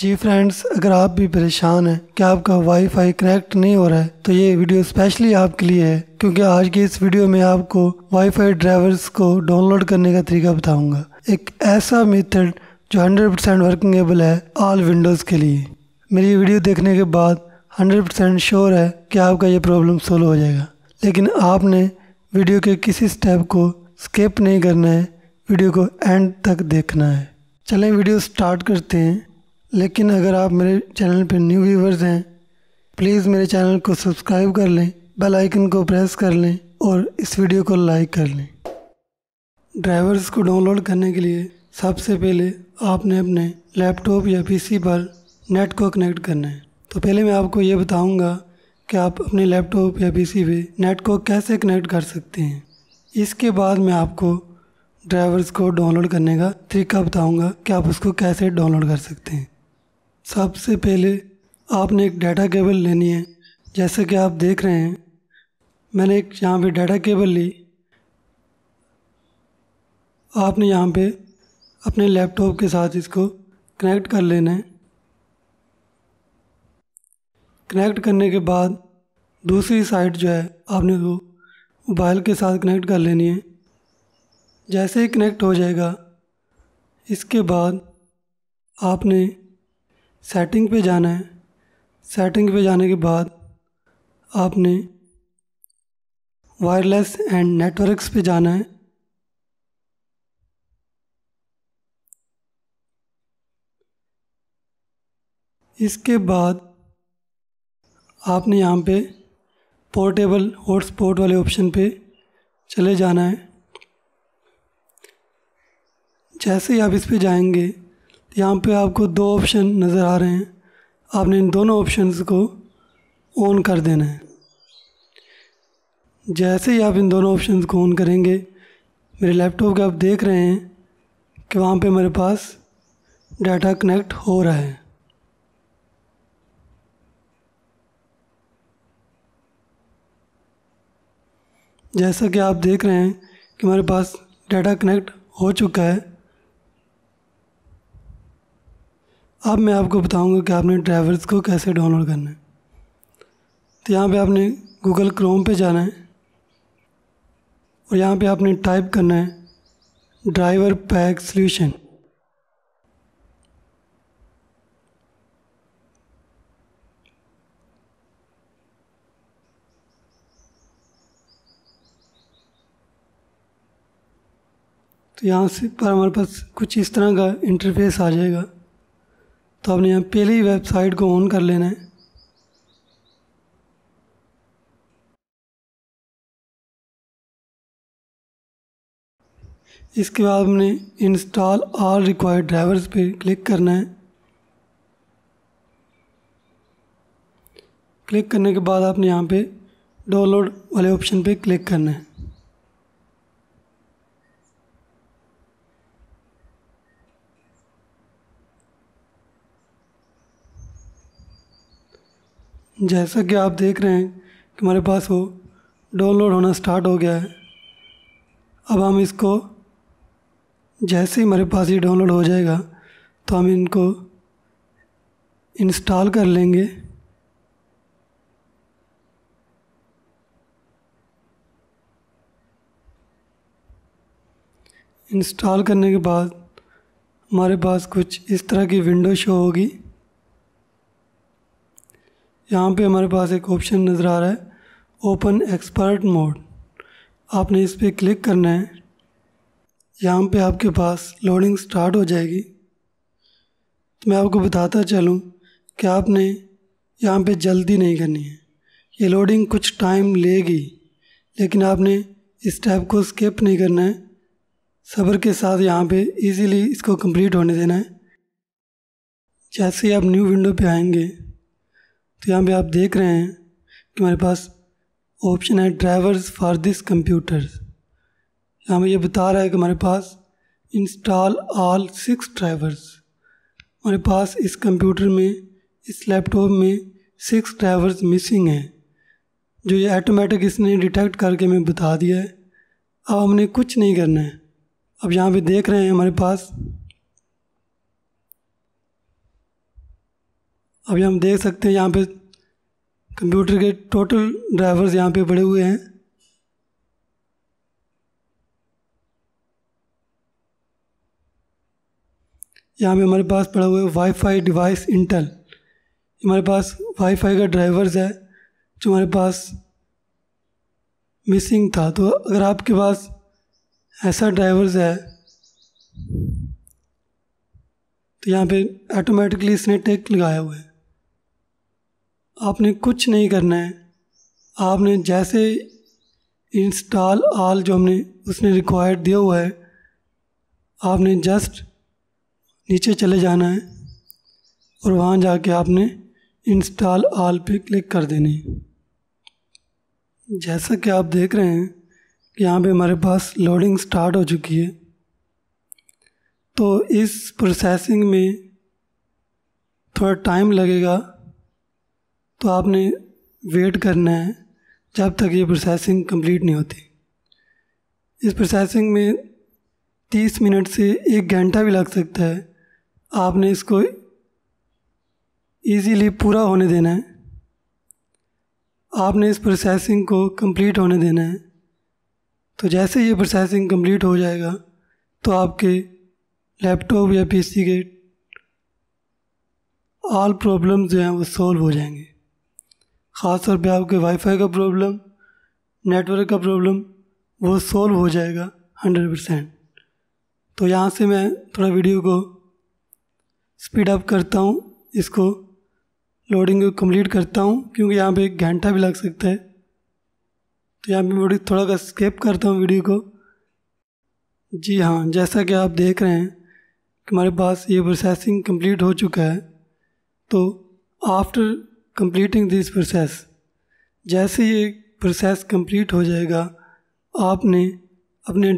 जी friends अगर आप भी परेशान हैं कि आपका वाईफाई कनेक्ट नहीं हो रहा है तो ये वीडियो स्पेशली आपके लिए है क्योंकि आज की इस वीडियो में आपको वाईफाई ड्राइवर्स को डाउनलोड करने का तरीका बताऊंगा एक ऐसा मेथड जो 100% परसेंट वर्किंगबल है ऑल विंडोज़ के लिए मेरी वीडियो देखने के बाद हंड्रेड परसेंट श्योर है कि आपका ये प्रॉब्लम सोल्व हो जाएगा लेकिन आपने वीडियो के किसी स्टेप को स्किप नहीं करना है वीडियो को एंड तक देखना है चलें वीडियो स्टार्ट करते हैं लेकिन अगर आप मेरे चैनल पर न्यू व्यूवर्स हैं प्लीज़ मेरे चैनल को सब्सक्राइब कर लें बेल आइकन को प्रेस कर लें और इस वीडियो को लाइक कर लें ड्राइवर्स को डाउनलोड करने के लिए सबसे पहले आपने अपने लैपटॉप या पीसी पर नेट को कनेक्ट करना है तो पहले मैं आपको ये बताऊंगा कि आप अपने लैपटॉप या पीसी पे नेट को कैसे कनेक्ट कर सकते हैं इसके बाद मैं आपको ड्राइवर्स को डाउनलोड करने का तरीका बताऊंगा कि आप उसको कैसे डाउनलोड कर सकते हैं सबसे पहले आपने एक डाटा केबल लेनी है जैसे कि आप देख रहे हैं मैंने एक यहाँ पे डाटा केबल ली आपने यहाँ पे अपने लैपटॉप के साथ इसको कनेक्ट कर लेना है कनेक्ट करने के बाद दूसरी साइड जो है आपने वो मोबाइल के साथ कनेक्ट कर लेनी है जैसे ही कनेक्ट हो जाएगा इसके बाद आपने सेटिंग पे जाना है सेटिंग पे जाने के बाद आपने वायरलेस एंड नेटवर्क्स पे जाना है इसके बाद आपने यहाँ पे पोर्टेबल हॉटस्पॉट वाले ऑप्शन पे चले जाना है जैसे ही आप इस पे जाएंगे यहाँ पे आपको दो ऑप्शन नज़र आ रहे हैं आपने इन दोनों ऑप्शंस को ऑन कर देना है जैसे ही आप इन दोनों ऑप्शंस को ऑन करेंगे मेरे लैपटॉप के आप देख रहे हैं कि वहाँ पे मेरे पास डाटा कनेक्ट हो रहा है जैसा कि आप देख रहे हैं कि मेरे पास डाटा कनेक्ट हो चुका है अब मैं आपको बताऊंगा कि आपने ड्राइवर्स को कैसे डाउनलोड करना है तो यहाँ पे आपने गूगल क्रोम पे जाना है और यहाँ पे आपने टाइप करना है ड्राइवर पैक सॉल्यूशन तो यहाँ से पर हमारे पास कुछ इस तरह का इंटरफेस आ जाएगा तो आपने यहाँ पहले ही वेबसाइट को ऑन कर लेना है इसके बाद हमने इंस्टॉल ऑल रिक्वायर्ड ड्राइवर्स पे क्लिक करना है क्लिक करने के बाद आपने यहाँ पे डाउनलोड वाले ऑप्शन पे क्लिक करना है जैसा कि आप देख रहे हैं कि हमारे पास वो डाउनलोड होना स्टार्ट हो गया है अब हम इसको जैसे ही हमारे पास ये डाउनलोड हो जाएगा तो हम इनको इंस्टॉल कर लेंगे इंस्टॉल करने के बाद हमारे पास कुछ इस तरह की विंडो शो होगी यहाँ पे हमारे पास एक ऑप्शन नज़र आ रहा है ओपन एक्सपर्ट मोड आपने इस पर क्लिक करना है यहाँ पे आपके पास लोडिंग स्टार्ट हो जाएगी तो मैं आपको बताता चलूँ कि आपने यहाँ पे जल्दी नहीं करनी है ये लोडिंग कुछ टाइम लेगी लेकिन आपने इस स्टेप को स्किप नहीं करना है सब्र के साथ यहाँ पे इजीली इसको कंप्लीट होने देना है जैसे ही आप न्यू विंडो पे आएंगे तो यहाँ पे आप देख रहे हैं कि हमारे पास ऑप्शन है ड्राइवर्स फॉर दिस कंप्यूटर यहाँ पर ये बता रहा है कि हमारे पास इंस्टॉल ऑल सिक्स ड्राइवर्स हमारे पास इस कंप्यूटर में इस लैपटॉप में सिक्स ड्राइवर्स मिसिंग हैं जो ये ऑटोमेटिक इसने डिटेक्ट करके हमें बता दिया है अब हमने कुछ नहीं करना है अब यहाँ पे देख रहे हैं हमारे पास अभी हम देख सकते हैं यहाँ पे कंप्यूटर के टोटल ड्राइवर्स यहाँ पे पड़े हुए हैं यहाँ पे हमारे पास पड़ा हुआ है वाईफाई डिवाइस इंटेल हमारे पास वाईफाई का ड्राइवर्स है जो हमारे पास मिसिंग था तो अगर आपके पास ऐसा ड्राइवर्स है तो यहाँ पे ऑटोमेटिकली इसने टेक लगाया हुआ है आपने कुछ नहीं करना है आपने जैसे इंस्टॉल ऑल जो हमने उसने रिक्वायर्ड दिया हुआ है आपने जस्ट नीचे चले जाना है और वहाँ जाके आपने इंस्टॉल ऑल पे क्लिक कर देनी जैसा कि आप देख रहे हैं कि यहाँ पे हमारे पास लोडिंग स्टार्ट हो चुकी है तो इस प्रोसेसिंग में थोड़ा टाइम लगेगा तो आपने वेट करना है जब तक ये प्रोसेसिंग कंप्लीट नहीं होती इस प्रोसेसिंग में 30 मिनट से एक घंटा भी लग सकता है आपने इसको इजीली पूरा होने देना है आपने इस प्रोसेसिंग को कंप्लीट होने देना है तो जैसे ये प्रोसेसिंग कंप्लीट हो जाएगा तो आपके लैपटॉप या पीसी के ऑल प्रॉब्लम्स जो हैं वो सॉल्व हो जाएंगे ख़ास तौर पर आपके वाईफाई का प्रॉब्लम नेटवर्क का प्रॉब्लम वो सॉल्व हो जाएगा हंड्रेड परसेंट तो यहाँ से मैं थोड़ा वीडियो को स्पीड अप करता हूँ इसको लोडिंग कंप्लीट करता हूँ क्योंकि यहाँ पे एक घंटा भी लग सकता है तो यहाँ पे मैं थोड़ा सा स्केप करता हूँ वीडियो को जी हाँ जैसा कि आप देख रहे हैं कि हमारे पास ये प्रोसेसिंग कंप्लीट हो चुका है तो आफ्टर कंप्लीटिंग दिस प्रोसेस जैसे ये प्रोसेस कंप्लीट हो जाएगा आपने अपने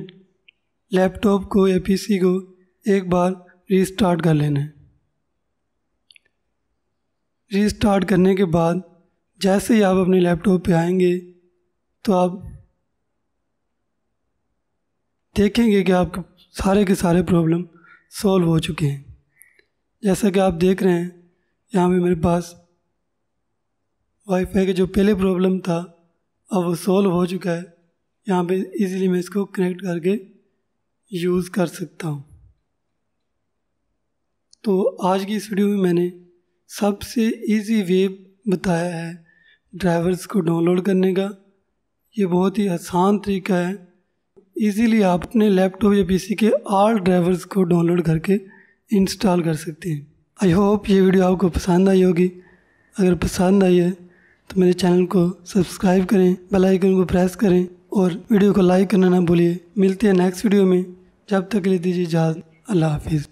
लैपटॉप को या पीसी को एक बार रीस्टार्ट कर लेना है रीस्टार्ट करने के बाद जैसे ही आप अपने लैपटॉप पे आएंगे तो आप देखेंगे कि आपके सारे के सारे प्रॉब्लम सॉल्व हो चुके हैं जैसा कि आप देख रहे हैं यहाँ पे मेरे पास वाईफाई का जो पहले प्रॉब्लम था अब वो सॉल्व हो चुका है यहाँ पे इजीली मैं इसको कनेक्ट करके यूज़ कर सकता हूँ तो आज की इस वीडियो में मैंने सबसे इजी वे बताया है ड्राइवर्स को डाउनलोड करने का ये बहुत ही आसान तरीका है इजीली आप अपने लैपटॉप या पीसी के आल ड्राइवर्स को डाउनलोड करके इंस्टॉल कर सकते हैं आई होप ये वीडियो आपको पसंद आई होगी अगर पसंद आई है तो मेरे चैनल को सब्सक्राइब करें बेल आइकन को प्रेस करें और वीडियो को लाइक करना ना भूलिए मिलते हैं नेक्स्ट वीडियो में जब तक ले दीजिए इजाज़त अल्लाह हाफिज़